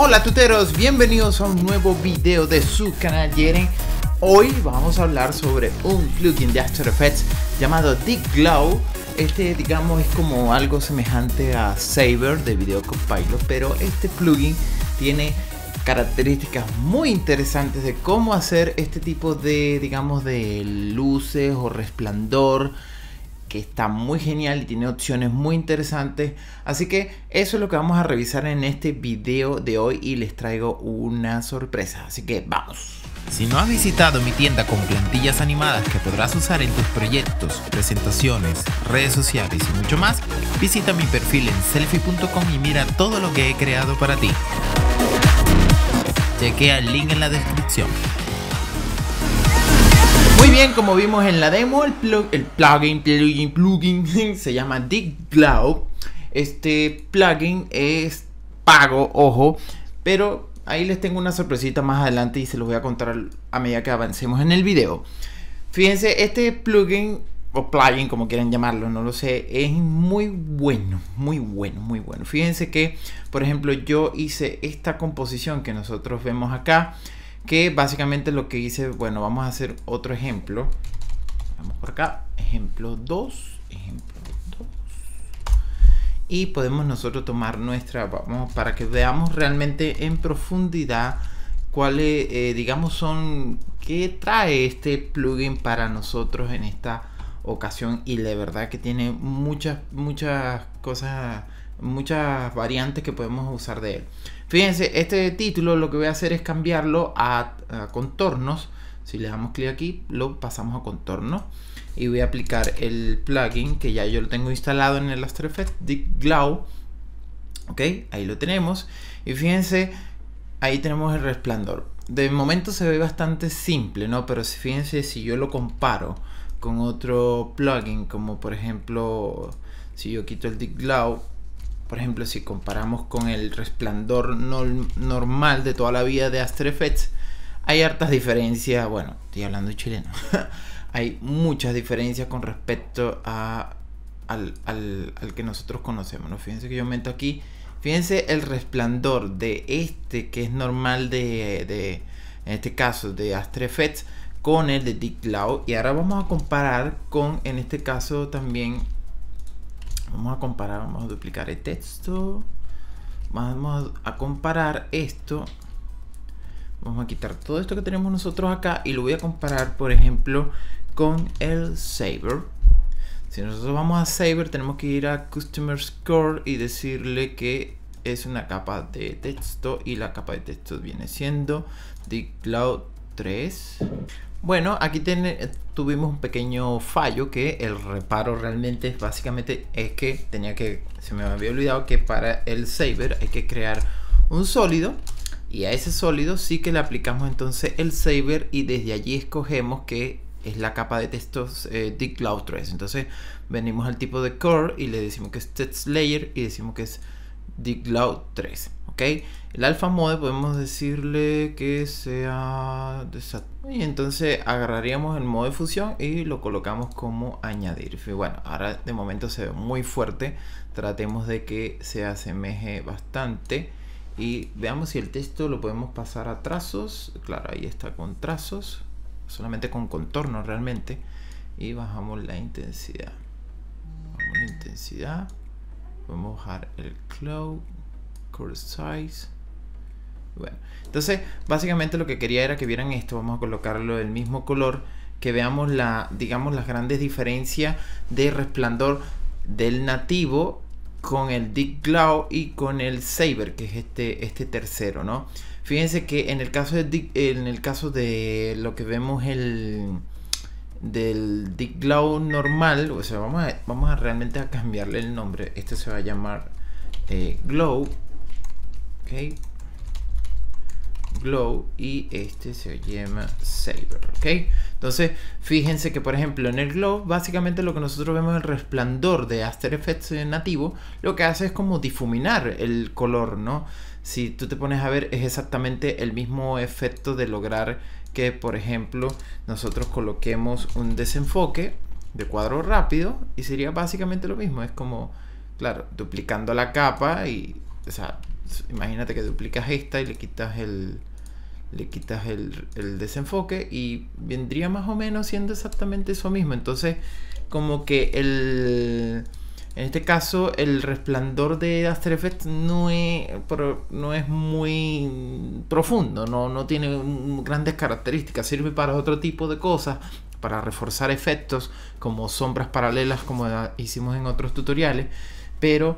Hola tuteros, bienvenidos a un nuevo video de su canal Jeren. Hoy vamos a hablar sobre un plugin de After Effects llamado Deep Glow. Este digamos es como algo semejante a Saber de Video Copilot, pero este plugin tiene características muy interesantes de cómo hacer este tipo de digamos de luces o resplandor que está muy genial y tiene opciones muy interesantes. Así que eso es lo que vamos a revisar en este video de hoy y les traigo una sorpresa. Así que vamos. Si no has visitado mi tienda con plantillas animadas que podrás usar en tus proyectos, presentaciones, redes sociales y mucho más, visita mi perfil en selfie.com y mira todo lo que he creado para ti. Chequea el link en la descripción. Muy bien, como vimos en la demo, el, plugin, plugin, plugin se llama Dig Este plugin es pago, ojo, pero ahí les tengo una sorpresita más adelante y se los voy a contar a medida que avancemos en el video. Fíjense, este plugin o plugin, como quieran llamarlo, no lo sé, es muy bueno, muy bueno, muy bueno. Fíjense que, por ejemplo, yo hice esta composición que nosotros vemos acá que básicamente lo que hice, bueno, vamos a hacer otro ejemplo. Vamos por acá, ejemplo 2, ejemplo 2. Y podemos nosotros tomar nuestra, vamos, para que veamos realmente en profundidad cuáles, eh, digamos, son, qué trae este plugin para nosotros en esta ocasión. Y la verdad que tiene muchas, muchas cosas muchas variantes que podemos usar de él. Fíjense, este título lo que voy a hacer es cambiarlo a, contornos. Si le damos clic aquí, lo pasamos a contorno Y voy a aplicar el plugin que ya yo lo tengo instalado en el After Effects, Dick Glow. Ok, ahí lo tenemos. Y fíjense, ahí tenemos el resplandor. De momento se ve bastante simple, ¿no? Pero fíjense si yo lo comparo con otro plugin, como por ejemplo, si yo quito el Dick Glow por ejemplo, si comparamos con el resplandor normal de toda la vida de Astrefets, Effects, hay hartas diferencias. Bueno, estoy hablando chileno. hay muchas diferencias con respecto a, al, que nosotros conocemos. ¿no? Fíjense que yo meto aquí. Fíjense el resplandor de este que es normal de, de este caso de After Effects con el de Dick Cloud y ahora vamos a comparar con en este caso también Vamos a comparar, vamos a duplicar el texto. Vamos a comparar esto. Vamos a quitar todo esto que tenemos nosotros acá y lo voy a comparar, por ejemplo, con el Saber. Si nosotros vamos a Saber, tenemos que ir a Customer Score y decirle que es una capa de texto y la capa de texto viene siendo the cloud bueno, aquí tuvimos un pequeño fallo que el reparo realmente es básicamente es que tenía que, se me había olvidado que para el saber hay que crear un sólido y a ese sólido sí que le aplicamos entonces el saber y desde allí escogemos que es la capa de textos eh, de Cloud 3. Entonces venimos al tipo de core y le decimos que es text layer y decimos que es de Cloud 3. El alfa mode podemos decirle que sea y entonces agarraríamos el modo de fusión y lo colocamos como añadir. Bueno, ahora de momento se ve muy fuerte, tratemos de que se asemeje bastante y veamos si el texto lo podemos pasar a trazos, claro, ahí está con trazos, solamente con contorno realmente y bajamos la intensidad. la intensidad, podemos bajar el cloud size. Bueno, entonces básicamente lo que quería era que vieran esto. Vamos a colocarlo del mismo color. Que veamos la, digamos, las grandes diferencias de resplandor del nativo con el Dick Glow y con el Saber, que es este, este tercero, ¿no? Fíjense que en el caso de en el caso de lo que vemos el del Dick Glow normal, o sea, vamos a, vamos a realmente a cambiarle el nombre. Este se va a llamar eh, Glow glow y este se llama saber ok entonces fíjense que por ejemplo en el glow básicamente lo que nosotros vemos el resplandor de After Effects nativo lo que hace es como difuminar el color no si tú te pones a ver es exactamente el mismo efecto de lograr que por ejemplo nosotros coloquemos un desenfoque de cuadro rápido y sería básicamente lo mismo es como claro duplicando la capa y o sea, imagínate que duplicas esta y le quitas el le quitas el, desenfoque y vendría más o menos siendo exactamente eso mismo. Entonces, como que el en este caso el resplandor de After Effects no es, no es muy profundo, no, no tiene grandes características, sirve para otro tipo de cosas, para reforzar efectos como sombras paralelas como hicimos en otros tutoriales, pero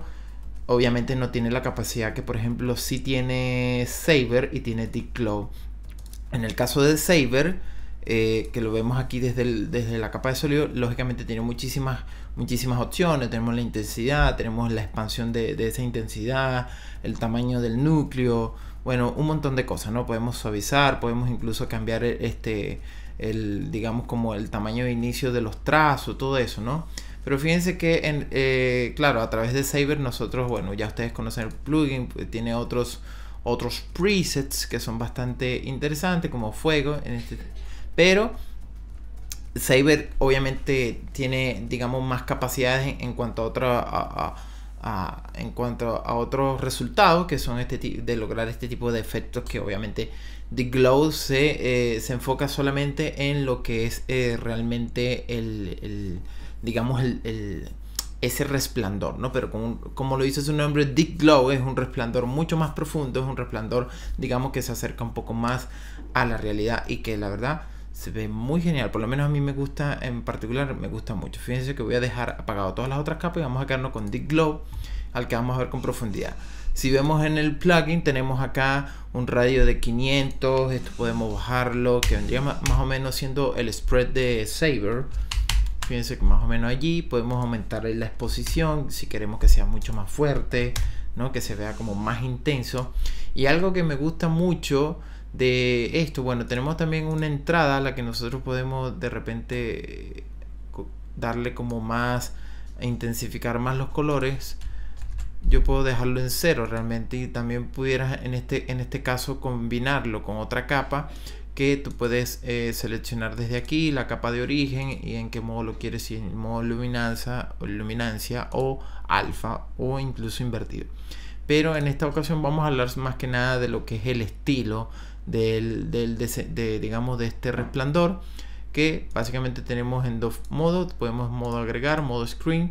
obviamente no tiene la capacidad que por ejemplo sí tiene Saber y tiene Dick Claw. En el caso de Saber, eh, que lo vemos aquí desde, desde la capa de sólido, lógicamente tiene muchísimas, muchísimas opciones. Tenemos la intensidad, tenemos la expansión de, esa intensidad, el tamaño del núcleo, bueno, un montón de cosas, ¿no? Podemos suavizar, podemos incluso cambiar este, el, digamos, como el tamaño de inicio de los trazos, todo eso, ¿no? Pero fíjense que, en, eh, claro, a través de Saber nosotros, bueno, ya ustedes conocen el plugin, pues, tiene otros, otros presets que son bastante interesantes, como fuego, en este, pero... Saber obviamente tiene, digamos, más capacidades en, cuanto a otra, en cuanto a otros resultados que son este de lograr este tipo de efectos que obviamente The Glow se, eh, se enfoca solamente en lo que es eh, realmente el, digamos, el, ese resplandor, ¿no? Pero como, lo dice su nombre, Dick Glow es un resplandor mucho más profundo, es un resplandor, digamos, que se acerca un poco más a la realidad y que la verdad se ve muy genial, por lo menos a mí me gusta, en particular me gusta mucho. Fíjense que voy a dejar apagado todas las otras capas y vamos a quedarnos con Dick Glow, al que vamos a ver con profundidad. Si vemos en el plugin tenemos acá un radio de 500, esto podemos bajarlo, que vendría más o menos siendo el spread de Saber Fíjense que más o menos allí podemos aumentar la exposición si queremos que sea mucho más fuerte, ¿no? que se vea como más intenso. Y algo que me gusta mucho de esto, bueno, tenemos también una entrada a la que nosotros podemos de repente eh, darle como más, e intensificar más los colores. Yo puedo dejarlo en cero realmente y también pudiera en este, en este caso combinarlo con otra capa que tú puedes eh, seleccionar desde aquí la capa de origen y en qué modo lo quieres, si en modo luminanza o luminancia o alfa o incluso invertido. Pero en esta ocasión vamos a hablar más que nada de lo que es el estilo del, de, digamos, de este resplandor que básicamente tenemos en dos modos. Podemos modo agregar, modo screen.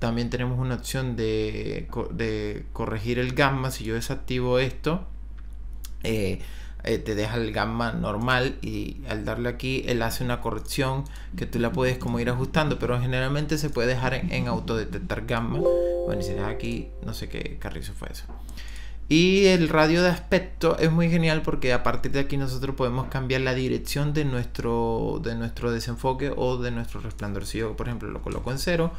También tenemos una opción de, de corregir el gamma. Si yo desactivo esto, eh, eh, te deja el gamma normal y al darle aquí él hace una corrección que tú la puedes como ir ajustando, pero generalmente se puede dejar en, auto detectar gamma. Bueno, y si aquí, no sé qué carrizo fue eso. Y el radio de aspecto es muy genial porque a partir de aquí nosotros podemos cambiar la dirección de nuestro, de nuestro desenfoque o de nuestro resplandor. Si yo, por ejemplo, lo coloco en 0,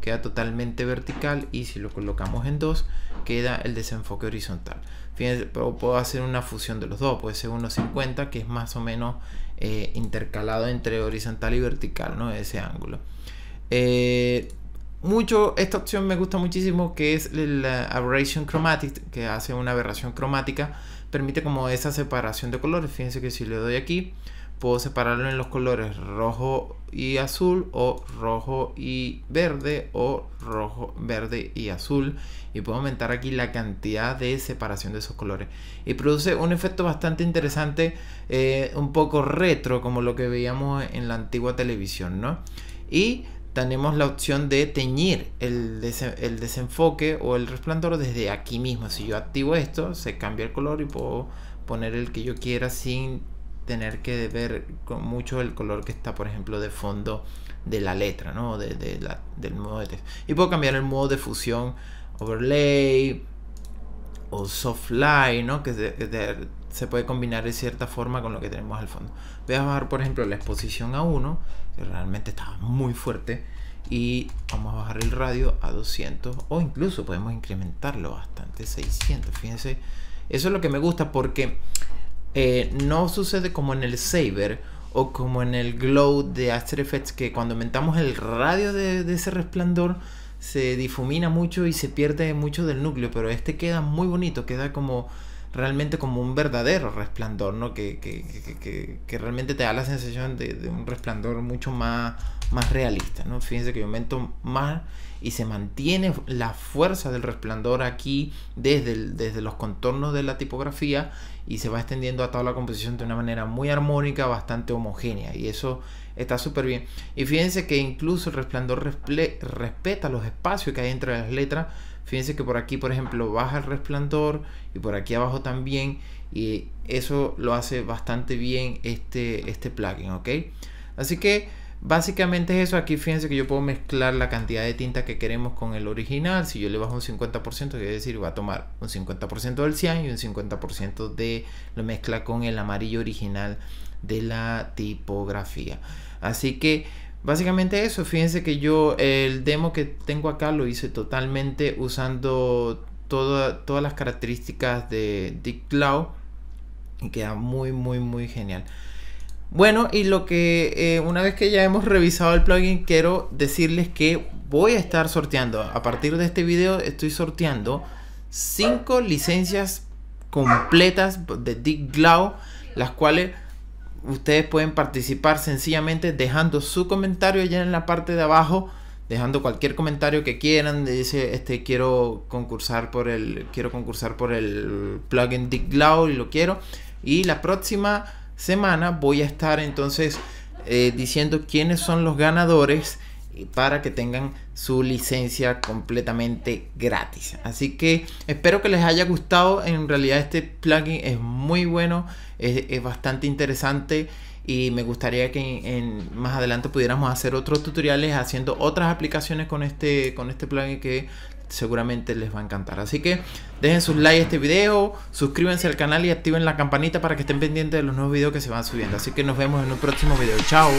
queda totalmente vertical y si lo colocamos en 2, queda el desenfoque horizontal. Fíjense, puedo hacer una fusión de los dos, puede ser 1.50 que es más o menos eh, intercalado entre horizontal y vertical, ¿no? Ese ángulo. Eh, mucho, esta opción me gusta muchísimo que es la aberration chromatic, que hace una aberración cromática, permite como esa separación de colores. Fíjense que si le doy aquí, puedo separarlo en los colores rojo y azul o rojo y verde o rojo, verde y azul y puedo aumentar aquí la cantidad de separación de esos colores y produce un efecto bastante interesante eh, un poco retro como lo que veíamos en la antigua televisión ¿no? y tenemos la opción de teñir el, desenfoque o el resplandor desde aquí mismo. Si yo activo esto, se cambia el color y puedo poner el que yo quiera sin tener que ver con mucho el color que está, por ejemplo, de fondo de la letra, ¿no? De, del modo de Y puedo cambiar el modo de fusión, overlay, o soft light, ¿no? Que, se puede combinar de cierta forma con lo que tenemos al fondo. Voy a bajar, por ejemplo, la exposición a 1, que realmente está muy fuerte, y vamos a bajar el radio a 200, o incluso podemos incrementarlo bastante, 600. Fíjense, eso es lo que me gusta porque eh, no sucede como en el Saber o como en el Glow de After Effects, que cuando aumentamos el radio de ese resplandor, se difumina mucho y se pierde mucho del núcleo, pero este queda muy bonito, queda como realmente como un verdadero resplandor, ¿no? Que, que, realmente te da la sensación de, un resplandor mucho más, más realista, ¿no? Fíjense que yo aumento más y se mantiene la fuerza del resplandor aquí desde, desde los contornos de la tipografía y se va extendiendo a toda la composición de una manera muy armónica, bastante homogénea y eso está súper bien. Y fíjense que incluso el resplandor respeta los espacios que hay entre las letras Fíjense que por aquí, por ejemplo, baja el resplandor y por aquí abajo también. Y eso lo hace bastante bien este, este plugin, ¿ok? Así que básicamente es eso. Aquí fíjense que yo puedo mezclar la cantidad de tinta que queremos con el original. Si yo le bajo un 50%, quiere decir, va a tomar un 50% del cian y un 50% de lo mezcla con el amarillo original de la tipografía. Así que Básicamente eso, fíjense que yo el demo que tengo acá lo hice totalmente usando todas las características de Dick y queda muy muy muy genial. Bueno, y lo que eh, una vez que ya hemos revisado el plugin, quiero decirles que voy a estar sorteando. A partir de este video estoy sorteando 5 licencias completas de Dick las cuales ustedes pueden participar sencillamente dejando su comentario allá en la parte de abajo dejando cualquier comentario que quieran dice este quiero concursar por el quiero concursar por el plugin DigLoud y lo quiero y la próxima semana voy a estar entonces eh, diciendo quiénes son los ganadores para que tengan su licencia completamente gratis. Así que espero que les haya gustado. En realidad este plugin es muy bueno, es, bastante interesante y me gustaría que en, más adelante pudiéramos hacer otros tutoriales haciendo otras aplicaciones con este, con este plugin que seguramente les va a encantar. Así que dejen sus likes a este video, suscríbanse al canal y activen la campanita para que estén pendientes de los nuevos videos que se van subiendo. Así que nos vemos en un próximo video. Chao.